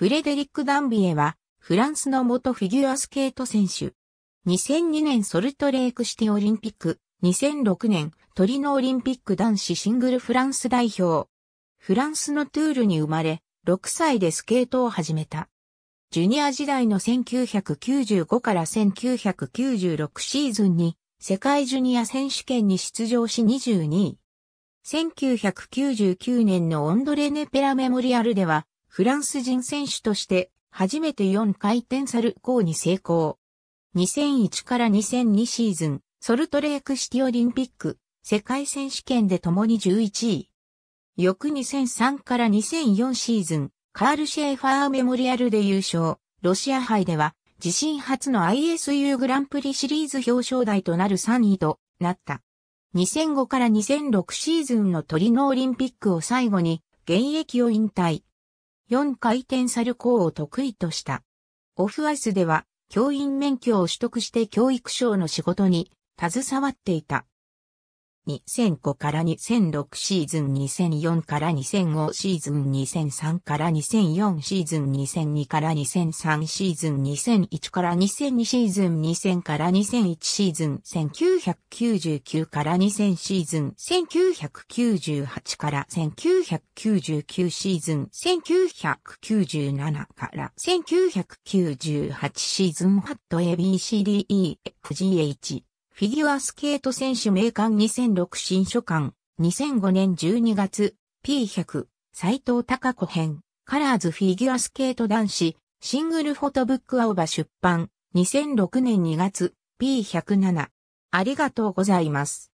フレデリック・ダンビエは、フランスの元フィギュアスケート選手。2002年ソルトレークシティオリンピック、2006年トリノオリンピック男子シングルフランス代表。フランスのトゥールに生まれ、6歳でスケートを始めた。ジュニア時代の1995から1996シーズンに世界ジュニア選手権に出場し22位。1999年のオンドレネ・ペラメモリアルではフランス人選手として初めて4回転サルコーに成功。2001から2002シーズン、ソルトレークシティオリンピック、世界選手権で共に11位。翌2003から2004シーズン、カール・シェーファーメモリアルで優勝、ロシア杯では、自身初の ISU グランプリシリーズ表彰台となる3位となった。2005から2006シーズンのトリノオリンピックを最後に、現役を引退。4回転サルコーを得意とした。オフアイスでは教員免許を取得して教育省の仕事に携わっていた。2005から2006シーズン2004から2005シーズン2003から2004シーズン2002から2003シーズン2001から2002シーズン2000から2001シーズン1999から2000シーズン1998から1999シーズン1997から1998シーズンハット ABCDEFGH フィギュアスケート選手名鑑2006新書館、2005年12月、P100、斎藤隆子編、カラーズフィギュアスケート男子、シングルフォトブック青葉出版、2006年2月、P107。ありがとうございます。